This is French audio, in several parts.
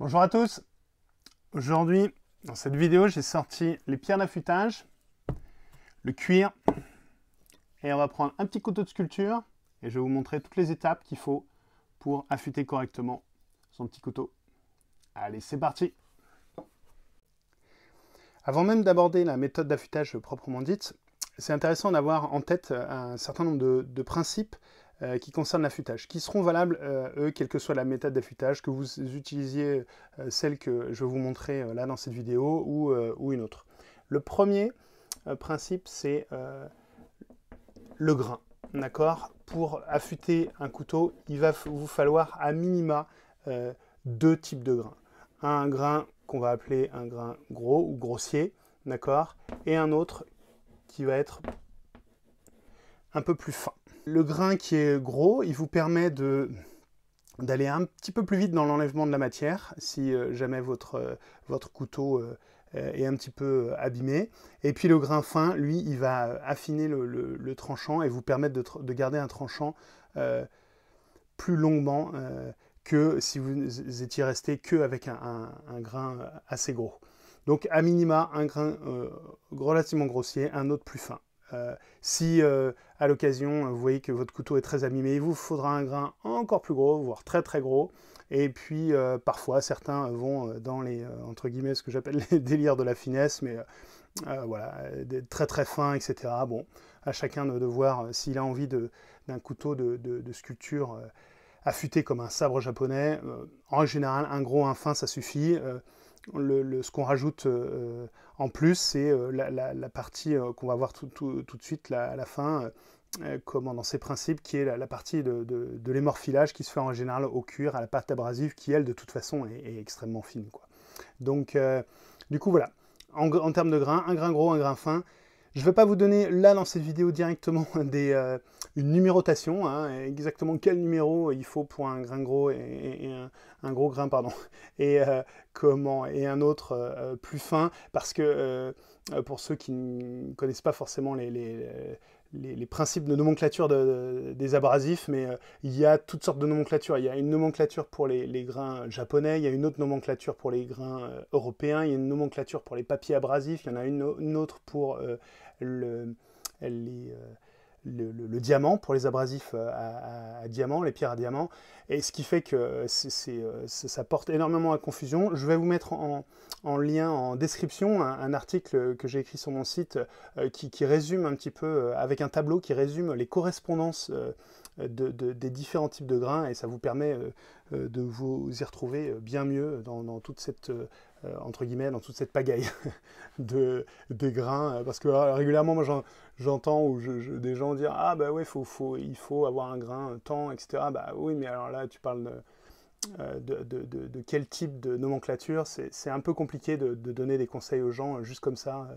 Bonjour à tous. Aujourd'hui, dans cette vidéo, j'ai sorti les pierres d'affûtage, le cuir, et on va prendre un petit couteau de sculpture et je vais vous montrer toutes les étapes qu'il faut pour affûter correctement son petit couteau. Allez, c'est parti Avant même d'aborder la méthode d'affûtage proprement dite, c'est intéressant d'avoir en tête un certain nombre de, principes euh, qui concernent l'affûtage, qui seront valables, euh, eux, quelle que soit la méthode d'affûtage, que vous utilisiez euh, celle que je vais vous montrer là dans cette vidéo ou, ou, une autre. Le premier principe, c'est le grain. D'accord Pour affûter un couteau, il va vous falloir à minima deux types de grains. Un grain qu'on va appeler un grain gros ou grossier, d'accord Et un autre qui va être un peu plus fin, le grain qui est gros, il vous permet de d'aller un petit peu plus vite dans l'enlèvement de la matière si euh, jamais votre, euh, votre couteau euh, est un petit peu abîmé. Et puis le grain fin, lui, il va affiner le, tranchant et vous permettre de, garder un tranchant plus longuement que si vous étiez resté que avec un, grain assez gros. Donc à minima, un grain relativement grossier, un autre plus fin. Euh, si euh, à l'occasion euh, vous voyez que votre couteau est très amimé, il vous faudra un grain encore plus gros, voire très très gros. Et puis parfois certains vont dans les entre guillemets ce que j'appelle les délires de la finesse, mais voilà, très très fin, etc. Bon, à chacun de, voir s'il a envie d'un couteau de sculpture affûté comme un sabre japonais. en général, un gros, un fin, ça suffit ce qu'on rajoute euh, euh, en plus, c'est euh, la, partie qu'on va voir tout, de suite à la fin, comment dans ces principes, qui est la, partie de, de, qui se fait en général au cuir, à la pâte abrasive, qui elle, de toute façon, est, extrêmement fine. Donc, du coup, voilà. En, en, termes de grains, un grain gros, un grain fin, je ne vais pas vous donner là dans cette vidéo directement euh, une numérotation, hein, exactement quel numéro il faut pour un grain gros et, un, gros grain pardon et euh, comment et un autre euh, plus fin parce que pour ceux qui ne connaissent pas forcément les, les, principes de nomenclature des abrasifs, mais il y a toutes sortes de nomenclatures. Il y a une nomenclature pour les, grains japonais, il y a une autre nomenclature pour les grains européens, il y a une nomenclature pour les papiers abrasifs, il y en a une autre pour euh, le, le, diamant pour les abrasifs euh, à, diamant, les pierres à diamant, et ce qui fait que euh, ça porte énormément à confusion. Je vais vous mettre en, lien, en description, un, article que j'ai écrit sur mon site qui, qui, résume un petit peu, avec un tableau qui résume les correspondances des différents types de grains et ça vous permet euh, euh, de vous y retrouver euh, bien mieux dans, toute cette entre guillemets dans toute cette pagaille de, des grains parce que régulièrement moi j'entends ou je, des gens dire ah bah ouais faut, faut, il faut avoir un grain temps etc bah oui mais alors là tu parles de de, de, quel type de nomenclature. C'est un peu compliqué de, donner des conseils aux gens juste comme ça,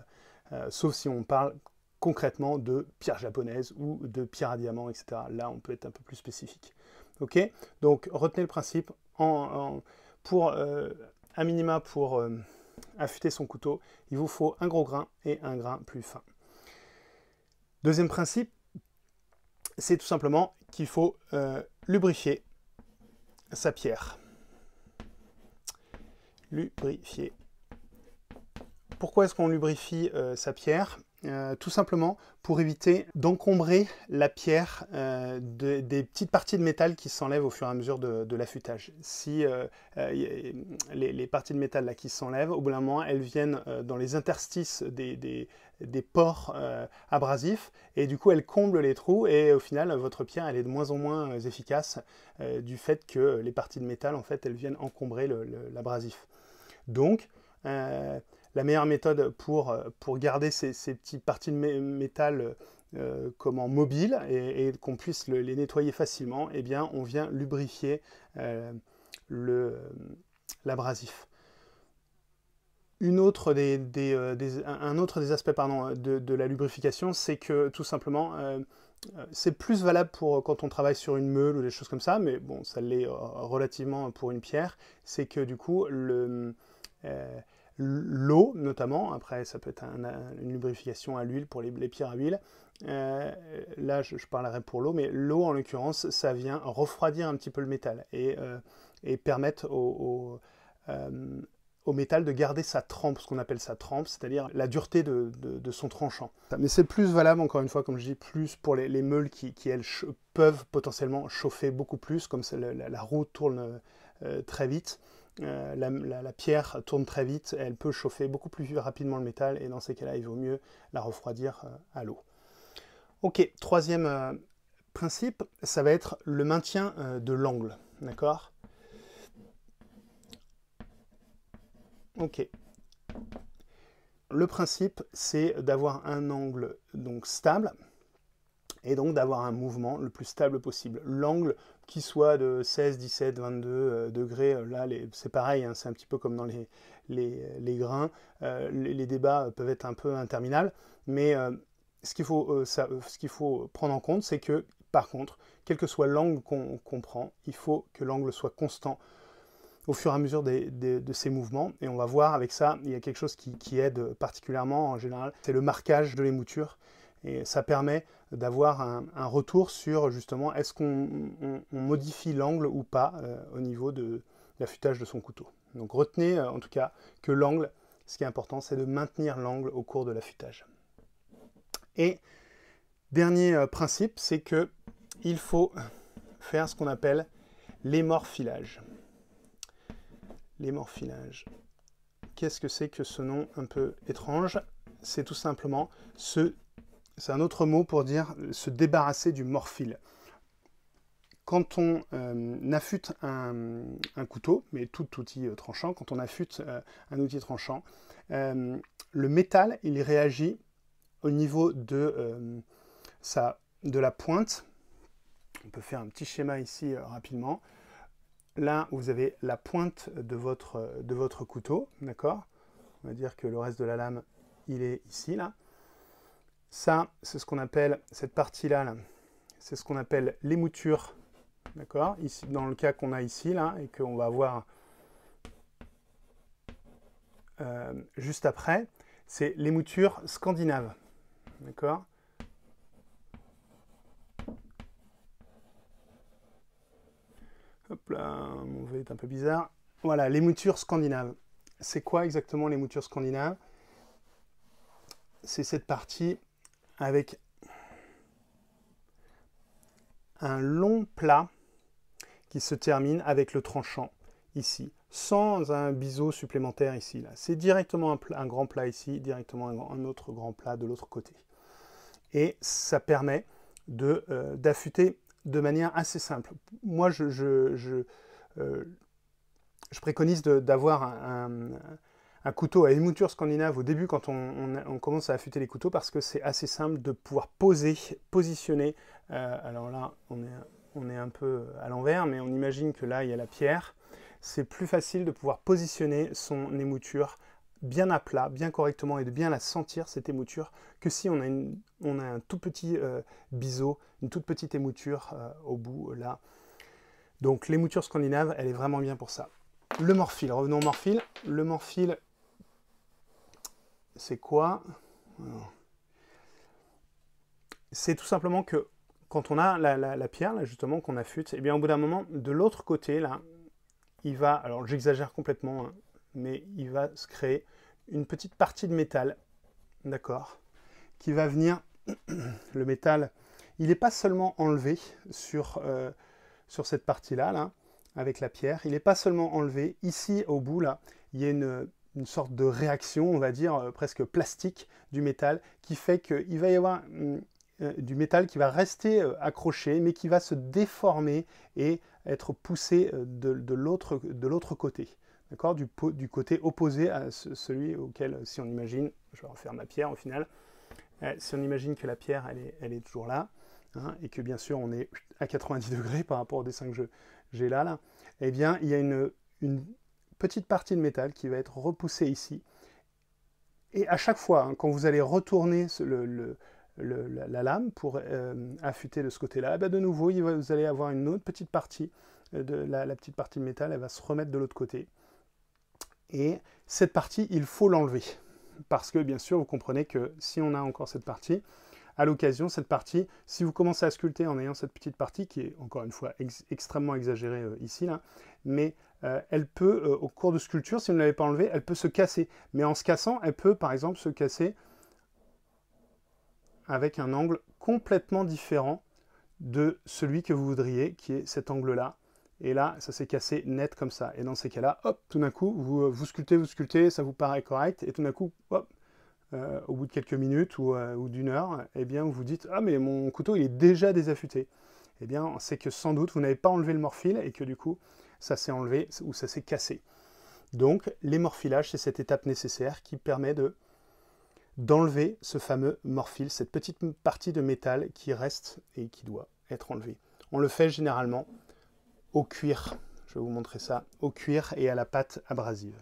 sauf si on parle concrètement de pierre japonaise ou de pierre à diamant, etc. Là, on peut être un peu plus spécifique. Ok Donc, retenez le principe. En, pour euh, un minima pour euh, affûter son couteau, il vous faut un gros grain et un grain plus fin. Deuxième principe, c'est tout simplement qu'il faut euh, lubrifier sa pierre. Lubrifier. Pourquoi est-ce qu'on lubrifie euh, sa pierre euh, tout simplement pour éviter d'encombrer la pierre euh, des petites parties de métal qui s'enlèvent au fur et à mesure de, l'affûtage. Si euh, les, parties de métal là, qui s'enlèvent, au bout d'un moment, elles viennent dans les interstices des, des, des pores abrasifs et du coup elles comblent les trous et au final votre pierre elle est de moins en moins efficace du fait que les parties de métal en fait elles viennent encombrer l'abrasif. Donc la meilleure méthode pour, euh, pour garder ces, petites parties de métal euh, mobiles et, qu'on puisse les nettoyer facilement, eh bien, on vient lubrifier euh, l'abrasif. Une autre des, un autre des aspects pardon, de, la lubrification, c'est que tout simplement, c'est plus valable pour quand on travaille sur une meule ou des choses comme ça, mais bon, ça l'est relativement pour une pierre, c'est que du coup, le, l'eau notamment, après ça peut être une lubrification à l'huile pour les, pierres à huile, euh, là je, parlerai pour l'eau, mais l'eau en l'occurrence ça vient refroidir un petit peu le métal et, euh, permettre euh, au, métal de garder sa trempe, ce qu'on appelle sa trempe, c'est-à-dire la dureté de, son tranchant. Mais c'est plus valable encore une fois, comme je dis, plus pour les, meules qui, elles peuvent potentiellement chauffer beaucoup plus, comme la roue tourne très vite. Euh, la, pierre tourne très vite, elle peut chauffer beaucoup plus rapidement le métal et dans ces cas-là, il vaut mieux la refroidir euh, à l'eau. Ok, troisième euh, principe, ça va être le maintien de l'angle, d'accord Ok. Le principe, c'est d'avoir un angle donc stable et donc d'avoir un mouvement le plus stable possible. L'angle qui soit de 16, 17, 22 degrés, euh, là c'est pareil, hein, c'est un petit peu comme dans les, les, euh, grains, euh, les, débats peuvent être un peu interminables, mais ce qu'il faut, faut prendre en compte, c'est que par contre, quel que soit l'angle qu'on prend, il faut que l'angle soit constant au fur et à mesure de ces mouvements. Et on va voir avec ça, il y a quelque chose qui, qui aide particulièrement en général, c'est le marquage de l'émouture. Et ça permet d'avoir un, retour sur justement est-ce qu'on modifie l'angle ou pas euh, au niveau de l'affûtage de son couteau. Donc retenez euh, en tout cas que l'angle, ce qui est important, c'est de maintenir l'angle au cours de l'affûtage. Et dernier euh, principe, c'est que il faut faire ce qu'on appelle l'émorphilage. L'émorphilage. Qu'est-ce que c'est que ce nom un peu étrange C'est tout simplement ce c'est un autre mot pour dire se débarrasser du morphile. Quand on euh, affûte un, couteau, mais tout outil euh, tranchant, quand on affûte euh, un outil tranchant, le métal, il réagit au niveau de, la pointe. On peut faire un petit schéma ici rapidement. Là, vous avez la pointe de votre, de votre couteau, d'accord On va dire que le reste de la lame, il est ici, là. Ça, c'est ce qu'on appelle, cette partie-là, c'est ce qu'on appelle les moutures. D'accord Ici, dans le cas qu'on a ici, là, et qu'on va voir euh, juste après, c'est les moutures scandinaves. D'accord Hop là, mon V est un peu bizarre. Voilà, les moutures scandinaves. C'est quoi exactement les moutures scandinaves C'est cette partie avec un long plat qui se termine avec le tranchant ici, sans un biseau supplémentaire ici. là. C'est directement un, grand plat ici, directement un, autre grand plat de l'autre côté. Et ça permet de, euh, d'affûter de manière assez simple. Moi, je, je, je, euh, préconise d'avoir un un couteau à émouture scandinave au début quand on, commence à affûter les couteaux parce que c'est assez simple de pouvoir poser, positionner. Euh, alors là, on est, on est un peu à l'envers, mais on imagine que là, il y a la pierre. C'est plus facile de pouvoir positionner son émouture bien à plat, bien correctement et de bien la sentir, cette émouture, que si on a, une, on a un tout petit euh, biseau, une toute petite émouture euh, au bout là. Donc l'émouture scandinave, elle est vraiment bien pour ça. Le morphile, revenons au morphile. Le morphile, c'est quoi C'est tout simplement que quand on a la, pierre, justement, qu'on affute, et eh bien au bout d'un moment, de l'autre côté, là, il va, alors j'exagère complètement, hein, mais il va se créer une petite partie de métal, d'accord, qui va venir, le métal, il n'est pas seulement enlevé sur, euh, sur cette partie-là, là, avec la pierre, il n'est pas seulement enlevé, ici au bout, là, il y a une une sorte de réaction, on va dire, euh, presque plastique du métal, qui fait qu'il va y avoir mm, euh, du métal qui va rester euh, accroché, mais qui va se déformer et être poussé de, de l'autre côté. D'accord du, du, côté opposé à celui auquel, si on imagine, je vais refaire ma pierre au final, si on imagine que la pierre, elle est, elle est toujours là, hein, et que bien sûr on est à 90 degrés par rapport au dessin que j'ai là, là, eh bien il y a une, une petite partie de métal qui va être repoussée ici. Et à chaque fois, hein, quand vous allez retourner la, lame pour euh, affûter de ce côté-là, eh ben, de nouveau, vous allez avoir une autre petite partie, euh, de la, la, petite partie de métal, elle va se remettre de l'autre côté. Et cette partie, il faut l'enlever. Parce que, bien sûr, vous comprenez que si on a encore cette partie, à l'occasion cette partie. Si vous commencez à sculpter en ayant cette petite partie, qui est encore une fois extrêmement exagérée euh, ici, là, mais euh, elle peut, euh, au cours de sculpture, si vous ne l'avez pas enlevée, elle peut se casser. Mais en se cassant, elle peut par exemple se casser avec un angle complètement différent de celui que vous voudriez, qui est cet angle-là. Et là, ça s'est cassé net comme ça. Et dans ces cas-là, hop, tout d'un coup, vous, vous sculptez, vous sculptez, ça vous paraît correct, et tout d'un coup, hop, euh, au bout de quelques minutes euh, ou, d'une heure, eh bien, vous vous dites Ah, mais mon couteau, il est déjà désaffûté. Eh bien, c'est que sans doute, vous n'avez pas enlevé le morphile et que du coup, ça s'est enlevé ou ça s'est cassé. Donc, morphilages c'est cette étape nécessaire qui permet d'enlever ce fameux morphile, cette petite partie de métal qui reste et qui doit être enlevée. On le fait généralement au cuir. Je vais vous montrer ça, au cuir et à la pâte abrasive.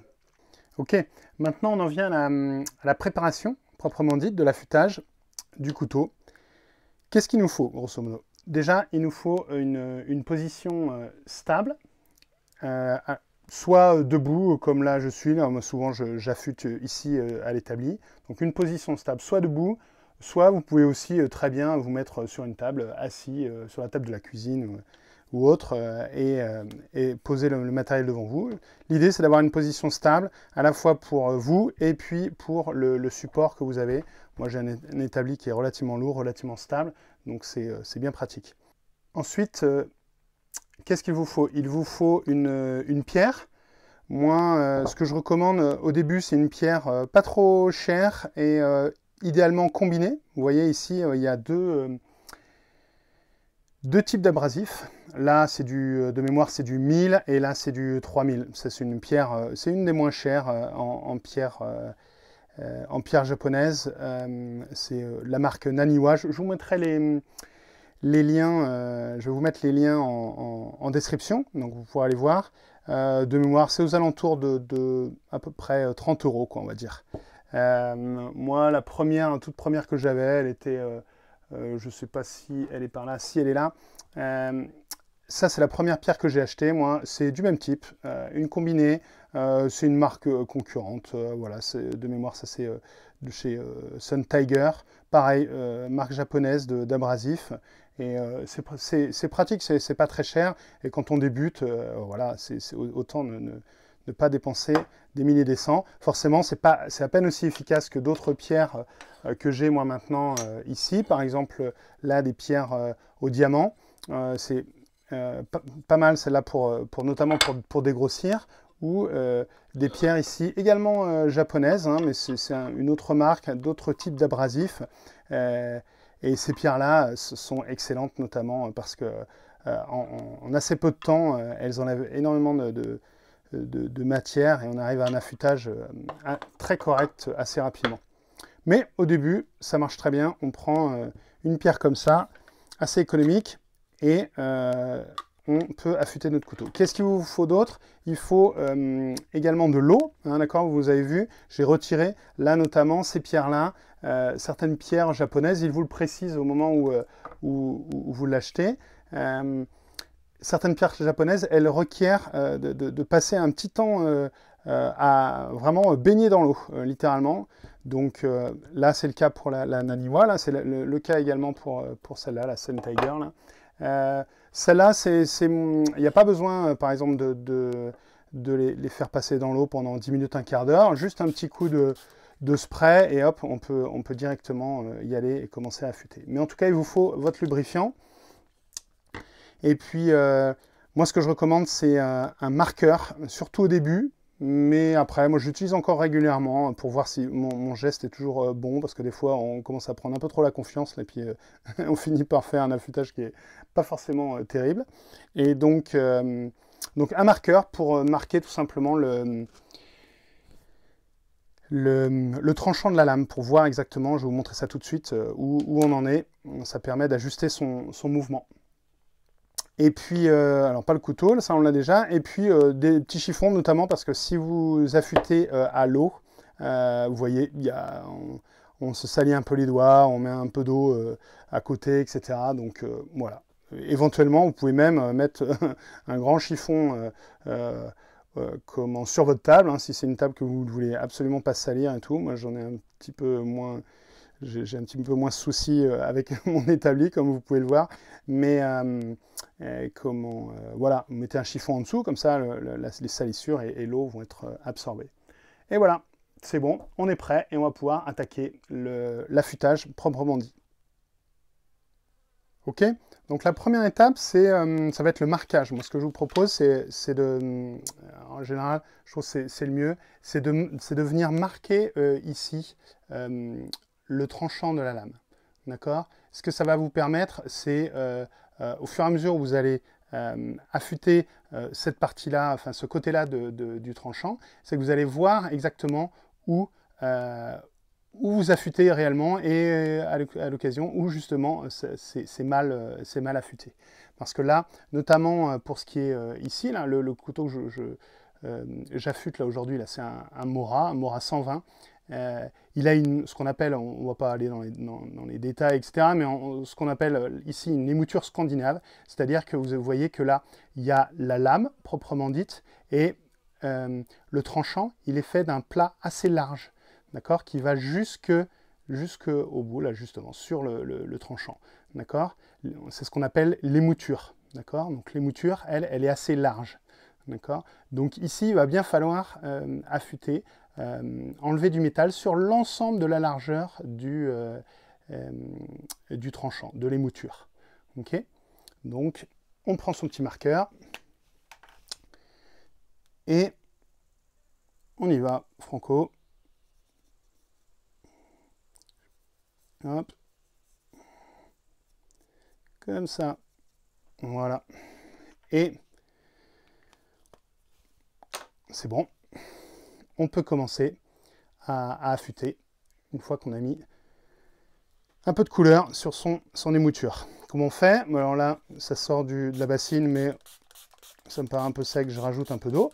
Ok, maintenant on en vient à la, préparation proprement dite de l'affûtage du couteau. Qu'est-ce qu'il nous faut, grosso modo Déjà, il nous faut une, position euh, stable, euh, soit euh, debout, comme là je suis, moi, souvent j'affûte ici à l'établi. Donc une position stable, soit debout, soit vous pouvez aussi très bien vous mettre sur une table assis, sur la table de la cuisine, ou autre euh, euh, et, poser le, matériel devant vous. L'idée, c'est d'avoir une position stable à la fois pour euh, vous et puis pour le, support que vous avez. Moi, j'ai un, établi qui est relativement lourd, relativement stable, donc c'est bien pratique. Ensuite, qu'est-ce qu'il vous faut Il vous faut une, pierre. Moi, ce que je recommande au début, c'est une pierre pas trop chère et idéalement combinée. Vous voyez ici, il y a deux, deux types d'abrasifs. Là, c'est du, euh, de mémoire, c'est du 1000 et là, c'est du 3000. c'est une pierre, euh, c'est une des moins chères euh, en, pierre. en pierre japonaise, c'est la marque Naniwa. Je, vous mettrai les, liens, je vais vous mettre les liens en, description, donc vous pourrez aller voir. de mémoire, c'est aux alentours de, à peu près 30 euros, quoi, on va dire. moi, la première, toute première que j'avais, elle était euh, je ne sais pas si elle est par là, si elle est là. Euh, ça, c'est la première pierre que j'ai achetée, moi. C'est du même type, euh, une combinée. c'est une marque concurrente. voilà, de mémoire, ça c'est de chez Sun Tiger. Pareil, marque japonaise d'abrasif. Et c'est pratique, c'est pas très cher. Et quand on débute, voilà, c'est autant ne ne pas dépenser des milliers des cents. Forcément, c'est à peine aussi efficace que d'autres pierres euh, que j'ai moi maintenant euh, ici. Par exemple, là, des pierres euh, au diamant. c'est pas mal celle-là pour, pour, notamment pour, pour dégrossir ou des pierres ici également japonaises, hein, mais c'est une autre marque, d'autres types d'abrasifs. et ces pierres-là sont excellentes notamment parce que en, assez peu de temps, elles enlèvent énormément de euh, de, matière et on arrive à un affûtage euh, très correct assez rapidement. Mais au début, ça marche très bien. On prend euh, une pierre comme ça, assez économique, et on peut affûter notre couteau. Qu'est-ce qu'il vous faut d'autre Il faut également de l'eau. Hein, d'accord Vous avez vu, j'ai retiré là notamment ces pierres-là. certaines pierres japonaises, ils vous le précisent au moment où vous l'achetez certaines pierres japonaises, elles requièrent euh, de, passer un petit temps euh, euh, à vraiment baigner dans l'eau, littéralement. Donc là, c'est le cas pour la, Naniwa, là, c'est le, cas également pour, pour celle-là, la Sun Tiger. Là. celle-là, il n'y a pas besoin, par exemple, de, les, faire passer dans l'eau pendant 10 minutes, un quart d'heure, juste un petit coup de, spray et hop, on peut, on peut directement y aller et commencer à affûter. Mais en tout cas, il vous faut votre lubrifiant. Et puis, euh, moi, ce que je recommande, c'est un marqueur, surtout au début, mais après, moi, j'utilise encore régulièrement pour voir si mon, geste est toujours euh, bon, parce que des fois, on commence à prendre un peu trop la confiance, et puis euh, on finit par faire un affûtage qui n'est pas forcément terrible. Et donc, donc, un marqueur pour marquer tout simplement le, le, tranchant de la lame, pour voir exactement, je vais vous montrer ça tout de suite, où, on en est. Ça permet d'ajuster son mouvement. Et puis, euh, alors pas le couteau, ça on l'a déjà. Et puis euh, des petits chiffons notamment parce que si vous affûtez euh, à l'eau, vous voyez, y a, on, se salit un peu les doigts, on met un peu d'eau à côté, etc. Donc voilà. Éventuellement, vous pouvez même mettre un grand chiffon sur votre table, hein, si c'est une table que vous ne voulez absolument pas salir et tout. Moi j'en ai un petit peu moins j'ai un petit peu moins de soucis euh, avec mon établi, comme vous pouvez le voir. Mais euh, euh, comment, voilà, mettez un chiffon en dessous, comme ça les salissures et, l'eau vont être absorbées. Et voilà, c'est bon, on est prêt et on va pouvoir attaquer l'affûtage proprement dit. Ok Donc la première étape, c'est, ça va être le marquage. Moi, ce que je vous propose, c'est, de, en général, je trouve que c'est, le mieux, c'est de, venir marquer ici, le tranchant de la lame. D'accord Ce que ça va vous permettre, c'est euh, euh, au fur et à mesure où vous allez euh, affûter cette partie-là, enfin ce côté-là du tranchant, c'est que vous allez voir exactement où, où vous affûtez réellement et à l'occasion où justement c'est mal, mal affûté. Parce que là, notamment pour ce qui est ici, là, le, couteau que j'affûte je, là aujourd'hui, c'est un Mora, un Mora 120. Euh, il a une, ce qu'on appelle, on ne va pas aller dans les, dans, les détails, etc., mais ce qu'on appelle euh, ici une émouture scandinave, c'est-à-dire que vous voyez que là, il y a la lame proprement dite, et euh, le tranchant, il est fait d'un plat assez large, d'accord, qui va jusque au bout, là justement, sur le, tranchant, d'accord C'est ce qu'on appelle l'émouture, d'accord Donc l'émouture, elle, elle est assez large, d'accord Donc ici, il va bien falloir affûter, euh, enlever du métal sur l'ensemble de la largeur du, euh, euh, tranchant, de l'émouture. Ok Donc, on prend son petit marqueur et on y va, Franco. Hop. Comme ça. Voilà. Et c'est bon on peut commencer à, affûter une fois qu'on a mis un peu de couleur sur son, son émouture. Comment on fait Alors là, ça sort du, de la bassine, mais ça me paraît un peu sec, je rajoute un peu d'eau.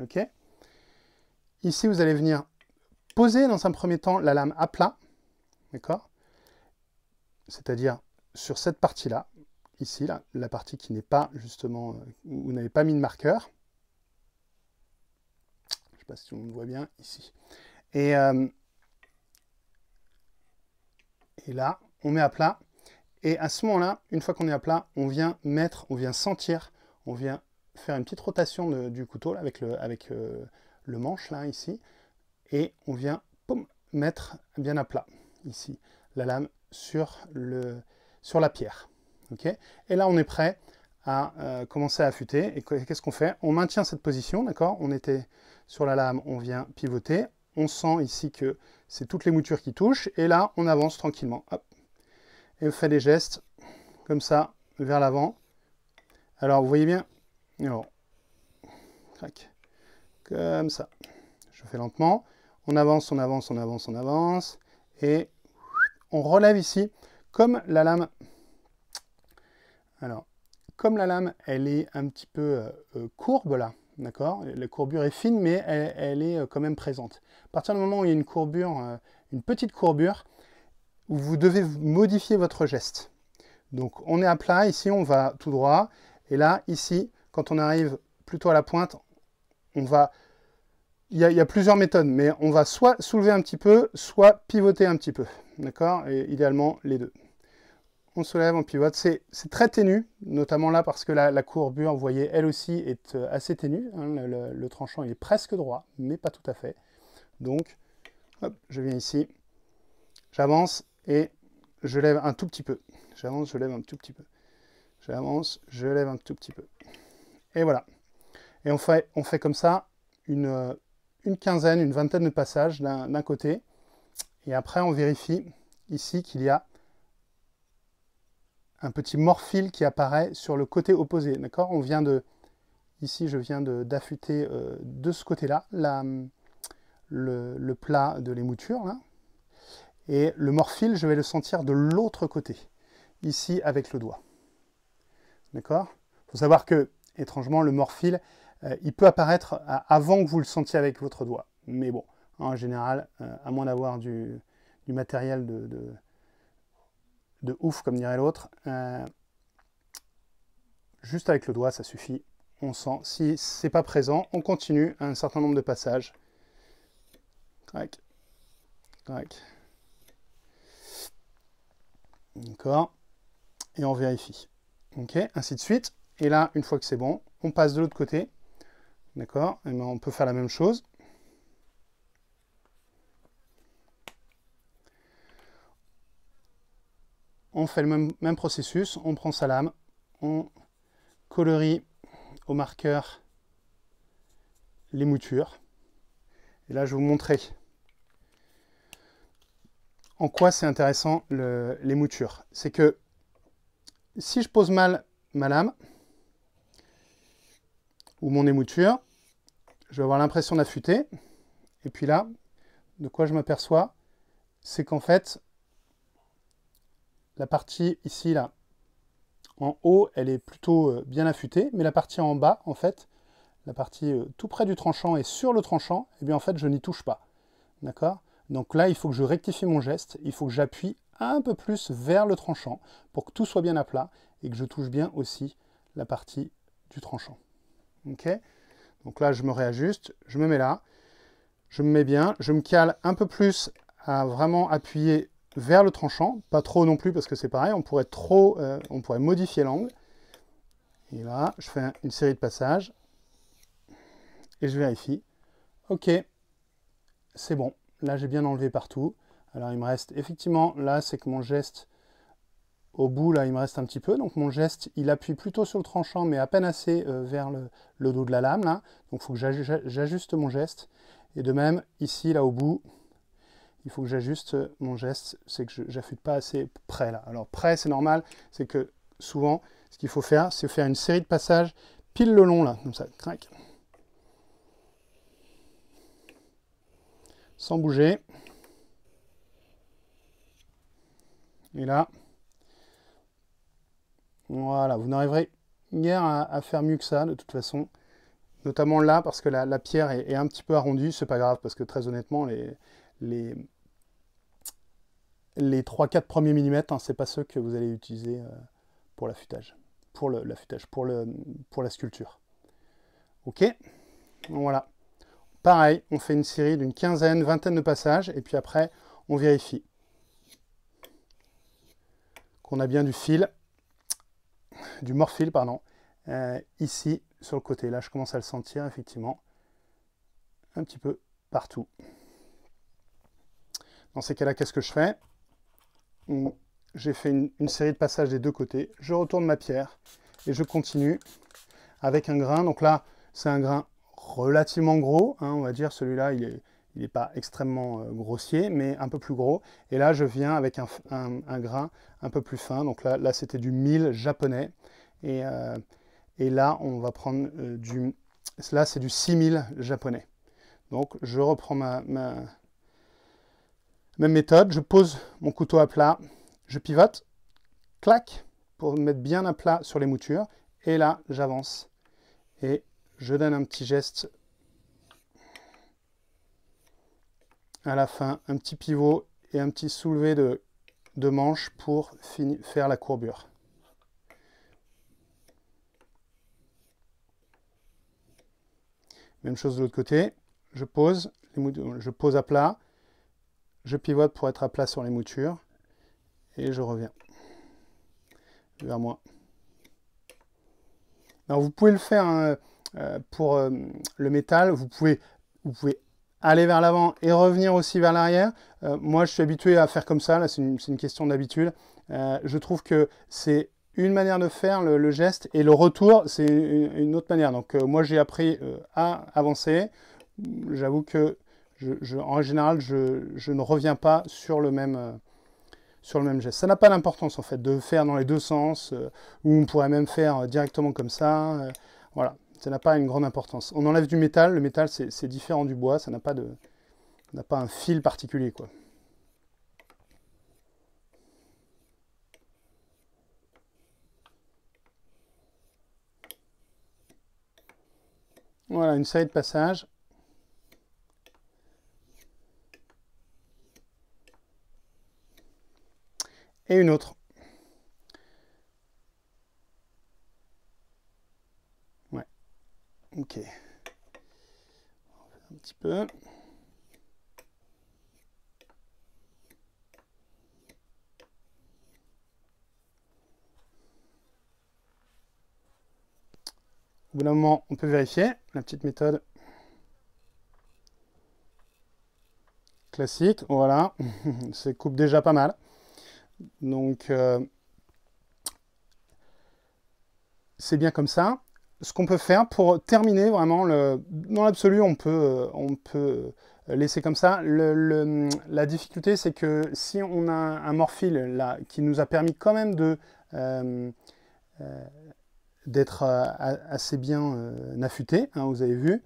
Ok. Ici, vous allez venir poser dans un premier temps la lame à plat, d'accord C'est-à-dire sur cette partie-là, ici, là, la partie qui n'est pas justement, euh, où vous n'avez pas mis de marqueur pas si on le voit bien, ici. Euh, et, là, on met à plat. Et à ce moment-là, une fois qu'on est à plat, on vient mettre, on vient sentir, on vient faire une petite rotation du couteau avec, le, avec euh, le manche, là, ici. Et on vient mettre bien à plat, ici, la lame sur, le, sur la pierre. ok et là, on est prêt à euh, commencer à affûter. Et qu'est-ce qu'on fait On maintient cette position, d'accord On était sur la lame, on vient pivoter. On sent ici que c'est toutes les moutures qui touchent. Et là, on avance tranquillement. Et on fait des gestes comme ça, vers l'avant. Alors, vous voyez bien Alors, crac. Comme ça. Je fais lentement. On avance, on avance, on avance, on avance. Et on relève ici, comme la lame. Alors, comme la lame, elle est un petit peu euh, euh, courbe là, d'accord La courbure est fine, mais elle, est euh, quand même présente. À partir du moment où il y a une courbure, une petite courbure, vous devez modifier votre geste. Donc on est à plat, ici on va tout droit, et là, ici, quand on arrive plutôt à la pointe, on va... Il y, a, il y a plusieurs méthodes, mais on va soit soulever un petit peu, soit pivoter un petit peu, d'accord Et idéalement, les deux on se lève, on pivote. C'est très ténu, notamment là parce que la, courbure, vous voyez, elle aussi est euh, assez ténue. Hein. le, tranchant est presque droit, mais pas tout à fait. Donc, je viens ici, j'avance et je lève un tout petit peu. J'avance, je lève un tout petit peu. J'avance, je lève un tout petit peu. Et voilà. Et on fait, on fait comme ça une euh, quinzaine, une vingtaine de passages d'un côté. Et après, on vérifie ici qu'il y a un petit morphile qui apparaît sur le côté opposé. D'accord On vient de. Ici, je viens d'affûter euh, de, ce côté-là le, plat de l'émouture. Là. Et le morphile, je vais le sentir de l'autre côté, ici avec le doigt. D'accord Il faut savoir que, étrangement, le morphile, euh, il peut apparaître euh, avant que vous le sentiez avec votre doigt. Mais bon, en général, à moins d'avoir du, matériel de de ouf, comme dirait l'autre. Euh, juste avec le doigt, ça suffit. On sent. Si c'est pas présent, on continue un certain nombre de passages. Tac. Tac. D'accord. Et on vérifie. Ok, ainsi de suite. Et là, une fois que c'est bon, on passe de l'autre côté. D'accord Et eh ben, on peut faire la même chose. on fait le même, processus, on prend sa lame, on colorie au marqueur les moutures. Et là, je vais vous montrer en quoi c'est intéressant les moutures. C'est que si je pose mal ma lame ou mon émouture, je vais avoir l'impression d'affûter. Et puis là, de quoi je m'aperçois, c'est qu'en fait, la partie ici, là, en haut, elle est plutôt euh, bien affûtée, mais la partie en bas, en fait, la partie euh, tout près du tranchant et sur le tranchant, eh bien en fait, je n'y touche pas. D'accord Donc là, il faut que je rectifie mon geste, il faut que j'appuie un peu plus vers le tranchant pour que tout soit bien à plat et que je touche bien aussi la partie du tranchant. Ok Donc là, je me réajuste, je me mets là, je me mets bien, je me cale un peu plus à vraiment appuyer vers le tranchant, pas trop non plus parce que c'est pareil, on pourrait trop, euh, on pourrait modifier l'angle. Et là, je fais une série de passages et je vérifie. Ok, c'est bon. Là, j'ai bien enlevé partout. Alors, il me reste effectivement, là, c'est que mon geste au bout, là, il me reste un petit peu. Donc, mon geste, il appuie plutôt sur le tranchant, mais à peine assez euh, vers le, dos de la lame, là. Donc, il faut que j'ajuste mon geste. Et de même, ici, là, au bout, il faut que j'ajuste mon geste, c'est que j'affûte pas assez près là. Alors près, c'est normal, c'est que souvent, ce qu'il faut faire, c'est faire une série de passages pile le long là, comme ça, crac. Sans bouger. Et là, voilà, vous n'arriverez guère à, faire mieux que ça de toute façon. Notamment là, parce que la, pierre est, est, un petit peu arrondie, c'est pas grave, parce que très honnêtement, les, les, les 3-4 premiers millimètres, hein, ce n'est pas ceux que vous allez utiliser euh, pour l'affûtage, pour l'affûtage, pour, la sculpture. Ok, voilà. Pareil, on fait une série d'une quinzaine, vingtaine de passages, et puis après, on vérifie qu'on a bien du fil, du morphile, pardon, euh, ici, sur le côté. Là, je commence à le sentir, effectivement, un petit peu partout. Dans ces cas-là, qu'est-ce que je fais J'ai fait une, série de passages des deux côtés. Je retourne ma pierre et je continue avec un grain. Donc là, c'est un grain relativement gros. Hein, on va dire celui-là, il n'est pas extrêmement euh, grossier, mais un peu plus gros. Et là, je viens avec un, grain un peu plus fin. Donc là, là c'était du 1000 japonais. Euh, et, là, on va prendre euh, du... Là, c'est du 6000 japonais. Donc, je reprends ma, ma, même méthode, je pose mon couteau à plat, je pivote, clac, pour mettre bien à plat sur les moutures. Et là, j'avance. Et je donne un petit geste à la fin, un petit pivot et un petit soulevé de, de manche pour faire la courbure. Même chose de l'autre côté, je pose, je pose à plat, je pivote pour être à plat sur les moutures. Et je reviens vers moi. Alors vous pouvez le faire hein, euh, pour euh, le métal. Vous pouvez, vous pouvez aller vers l'avant et revenir aussi vers l'arrière. Euh, moi, je suis habitué à faire comme ça. Là, c'est une, question d'habitude. je trouve que c'est une manière de faire le, geste et le retour, c'est une, autre manière. Donc, moi, j'ai appris à avancer. J'avoue que en général, je, ne reviens pas sur le même, euh, sur le même geste. Ça n'a pas l'importance en fait de faire dans les deux sens, euh, ou on pourrait même faire euh, directement comme ça. voilà, ça n'a pas une grande importance. On enlève du métal, le métal c'est différent du bois, ça n'a pas, de, pas un fil particulier quoi. Voilà, une série de passages. et une autre. Ouais. Ok. Un petit peu. Au bout d'un moment, on peut vérifier la petite méthode classique. Voilà, c'est coupe déjà pas mal. Donc, euh, c'est bien comme ça. Ce qu'on peut faire pour terminer vraiment, le, dans l'absolu, on peut, euh, on peut laisser comme ça. Le, la difficulté, c'est que si on a un morphile là, qui nous a permis quand même de... Euh, d'être assez bien affûté, hein, vous avez vu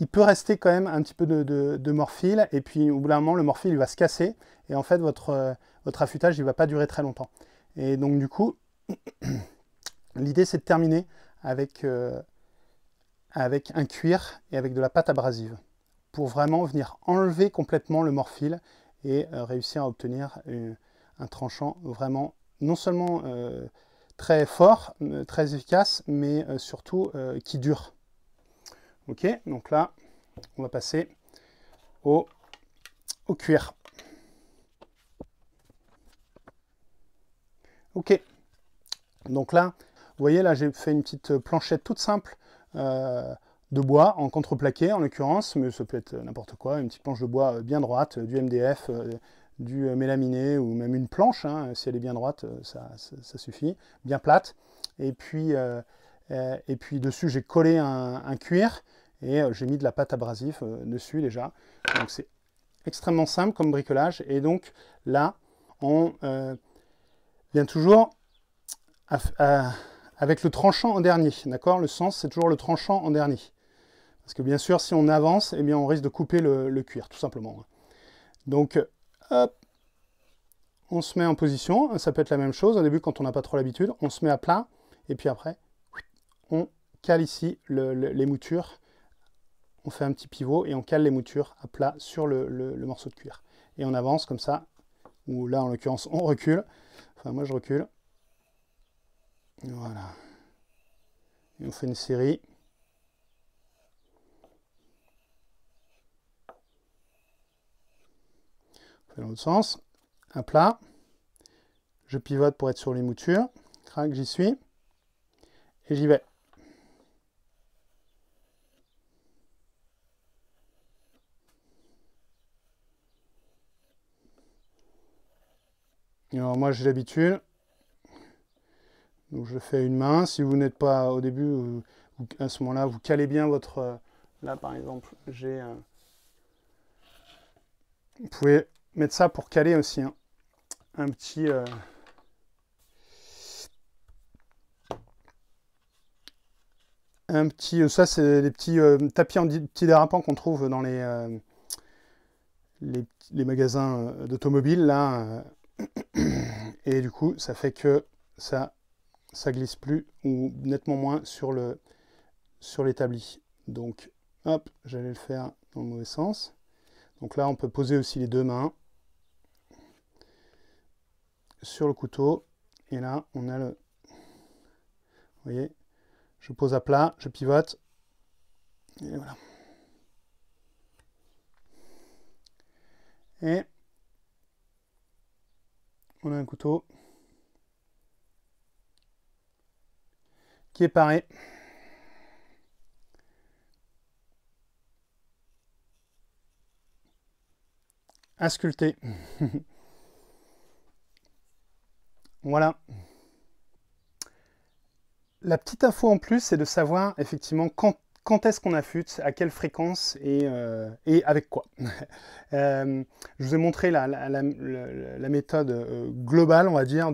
il peut rester quand même un petit peu de, morphile, et puis au bout d'un moment, le morphile va se casser, et en fait, votre, euh, votre affûtage, ne va pas durer très longtemps. Et donc, du coup, l'idée, c'est de terminer avec, euh, avec un cuir et avec de la pâte abrasive, pour vraiment venir enlever complètement le morphile et euh, réussir à obtenir un tranchant vraiment, non seulement très fort, très efficace, mais surtout qui dure. Ok, donc là, on va passer au, cuir. Ok, donc là, vous voyez, là, j'ai fait une petite planchette toute simple euh, de bois en contreplaqué, en l'occurrence, mais ça peut être n'importe quoi, une petite planche de bois bien droite, du MDF, euh, du mélaminé, ou même une planche, hein, si elle est bien droite, euh, ça, suffit, bien plate. Et puis, et puis dessus, j'ai collé un cuir et euh, j'ai mis de la pâte abrasive euh, dessus déjà. Donc c'est extrêmement simple comme bricolage et donc là on euh, vient toujours avec le tranchant en dernier, d'accord Le sens c'est toujours le tranchant en dernier. Parce que bien sûr, si on avance, eh bien, on risque de couper le, cuir, tout simplement. Donc, hop, on se met en position. Ça peut être la même chose. Au début, quand on n'a pas trop l'habitude, on se met à plat. Et puis après, on cale ici les moutures on fait un petit pivot et on cale les moutures à plat sur le, morceau de cuir. Et on avance comme ça, ou là en l'occurrence on recule, enfin moi je recule. Voilà. Et on fait une série. On fait dans l'autre sens, à plat. Je pivote pour être sur les moutures. Crac, j'y suis. Et j'y vais. Alors moi j'ai l'habitude. Donc je fais une main. Si vous n'êtes pas au début, à ce moment-là, vous calez bien votre... Euh, là par exemple, j'ai... Euh, vous pouvez mettre ça pour caler aussi. Hein. un petit... Euh, un petit... Ça c'est les petits tapis en petits dérapants qu'on trouve dans les... les, magasins d'automobile là et du coup, ça fait que ça, ça glisse plus ou nettement moins sur le sur l'établi. Donc, hop, j'allais le faire dans le mauvais sens. Donc là, on peut poser aussi les deux mains sur le couteau. Et là, on a le... Vous voyez Je pose à plat, je pivote. Et voilà. Et on a un couteau qui est paré. à sculpter. voilà. La petite info en plus, c'est de savoir effectivement quand quand est-ce qu'on affûte, à quelle fréquence et, euh, avec quoi. Euh, je vous ai montré la, méthode euh, globale, on va dire,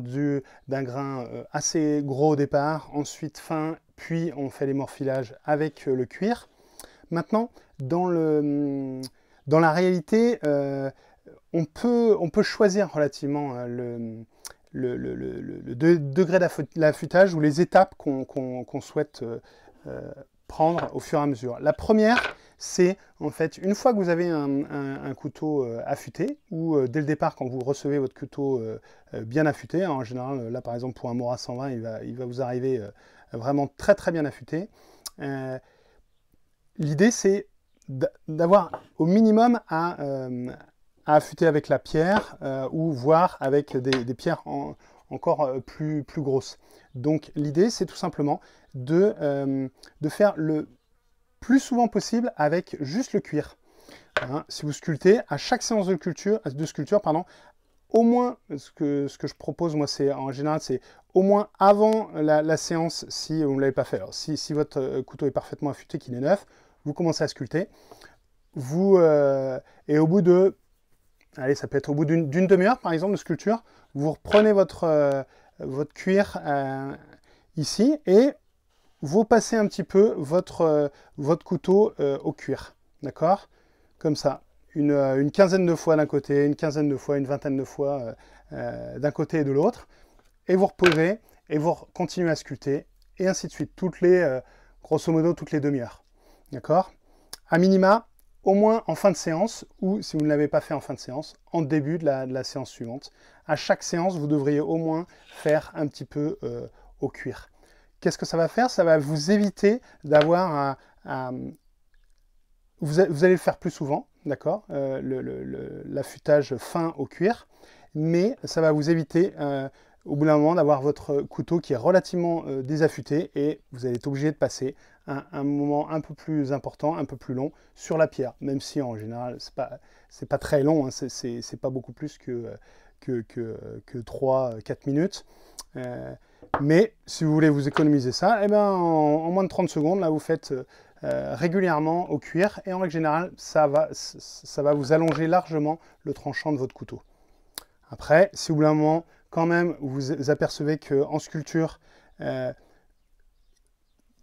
d'un grain assez gros au départ, ensuite fin, puis on fait les morphilages avec le cuir. Maintenant, dans, hmm, la réalité, on peut, choisir relativement le, degré d'affûtage ou les étapes qu'on souhaite prendre au fur et à mesure. La première, c'est en fait une fois que vous avez un, couteau euh, affûté ou euh, dès le départ quand vous recevez votre couteau euh, bien affûté, hein, en général là par exemple pour un Mora 120 il va, il va vous arriver vraiment très très bien affûté. L'idée c'est d'avoir au minimum à, affûter avec la pierre ou voire avec des pierres en, encore euh, plus, plus grosse. Donc l'idée, c'est tout simplement de, euh, de, faire le plus souvent possible avec juste le cuir. Hein, si vous sculptez, à chaque séance de, sculpture, pardon, au moins, ce que, ce que je propose, moi, c'est en général, c'est au moins avant la, séance, si vous ne l'avez pas fait. si, si, votre euh, couteau est parfaitement affûté, qu'il est neuf, vous commencez à sculpter. Vous, et au bout de, allez, ça peut être au bout d'une demi-heure, par exemple, de sculpture, vous reprenez votre, euh, votre cuir euh, ici et vous passez un petit peu votre, euh, votre couteau au cuir. D'accord Comme ça. Une, quinzaine de fois d'un côté, une quinzaine de fois, une vingtaine de fois d'un côté et de l'autre. Et vous reposez et vous continuez à sculpter et ainsi de suite. Toutes les, grosso modo, toutes les demi-heures. D'accord À minima, au moins en fin de séance, ou si vous ne l'avez pas fait en fin de séance, en début de la, séance suivante. À chaque séance, vous devriez au moins faire un petit peu euh, au cuir. Qu'est-ce que ça va faire Ça va vous éviter d'avoir Vous, allez le faire plus souvent, d'accord euh, L'affûtage fin au cuir, mais ça va vous éviter euh, au bout d'un moment d'avoir votre couteau qui est relativement euh, désaffûté et vous allez être obligé de passer un, moment un peu plus important, un peu plus long sur la pierre, même si en général c'est pas pas très long, hein, ce c'est pas beaucoup plus que, que, 3-4 minutes. Euh, mais si vous voulez vous économiser ça, eh ben, en, moins de 30 secondes, là vous faites euh, régulièrement au cuir et en règle générale, ça va, ça va vous allonger largement le tranchant de votre couteau. Après, si au bout d'un moment quand même, vous apercevez qu'en sculpture, euh,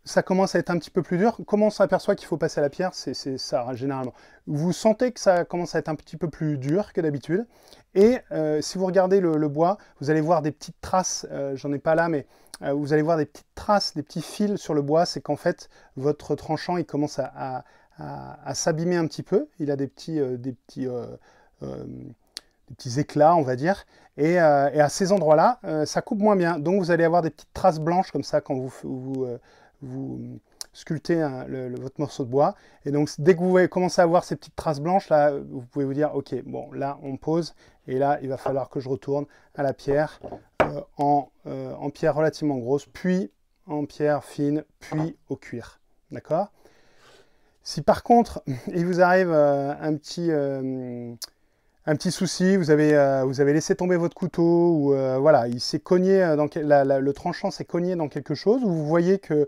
ça commence à être un petit peu plus dur. Comment on s'aperçoit qu'il faut passer à la pierre C'est ça, généralement. Vous sentez que ça commence à être un petit peu plus dur que d'habitude. Et euh, si vous regardez le, bois, vous allez voir des petites traces, euh, j'en ai pas là, mais vous allez voir des petites traces, des petits fils sur le bois. C'est qu'en fait, votre tranchant, il commence à, s'abîmer un petit peu. Il a des petits... des petits petits éclats, on va dire. Et, euh, à ces endroits-là, euh, ça coupe moins bien. Donc vous allez avoir des petites traces blanches comme ça quand vous, vous, euh, sculptez le, votre morceau de bois. Et donc dès que vous commencez à avoir ces petites traces blanches, là, vous pouvez vous dire, ok, bon, là on pose, et là il va falloir que je retourne à la pierre en, en pierre relativement grosse, puis en pierre fine, puis au cuir. D'accord si par contre, il vous arrive un petit, un petit souci, vous avez, euh, vous avez laissé tomber votre couteau, ou euh, voilà, il s'est cogné, euh, dans, le tranchant s'est cogné dans quelque chose, vous voyez que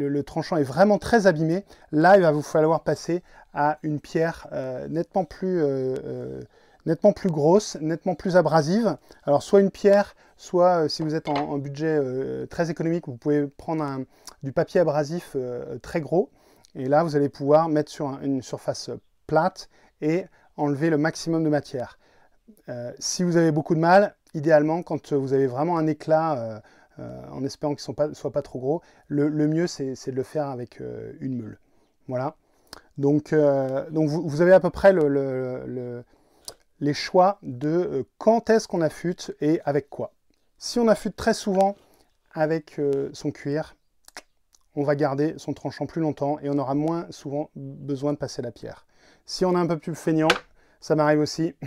le, tranchant est vraiment très abîmé, là il va vous falloir passer à une pierre nettement plus, nettement plus grosse, nettement plus abrasive. Alors soit une pierre, soit si vous êtes en, budget très économique, vous pouvez prendre du papier abrasif très gros, et là vous allez pouvoir mettre sur une surface plate et enlever le maximum de matière. Euh, si vous avez beaucoup de mal, idéalement, quand vous avez vraiment un éclat, euh, euh, en espérant qu'il ne soit, pas, trop gros, le, mieux c'est de le faire avec une meule. Voilà. Donc, vous, avez à peu près les choix de quand est-ce qu'on affûte et avec quoi. Si on affûte très souvent avec son cuir, on va garder son tranchant plus longtemps et on aura moins souvent besoin de passer la pierre. Si on est un peu plus feignant, ça m'arrive aussi.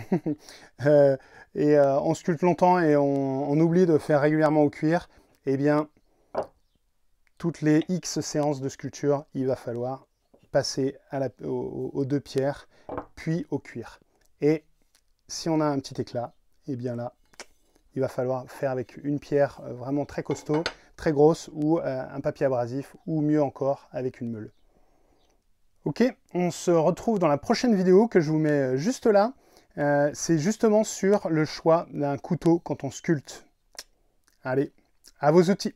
Euh, et euh, on sculpte longtemps et on, oublie de faire régulièrement au cuir. Eh bien, toutes les X séances de sculpture, il va falloir passer aux, aux deux pierres, puis au cuir. Et si on a un petit éclat, eh bien là, il va falloir faire avec une pierre euh, vraiment très costaud, très grosse, ou un papier abrasif, ou mieux encore avec une meule. Ok, on se retrouve dans la prochaine vidéo que je vous mets juste là. Euh, c'est justement sur le choix d'un couteau quand on sculpte. Allez, à vos outils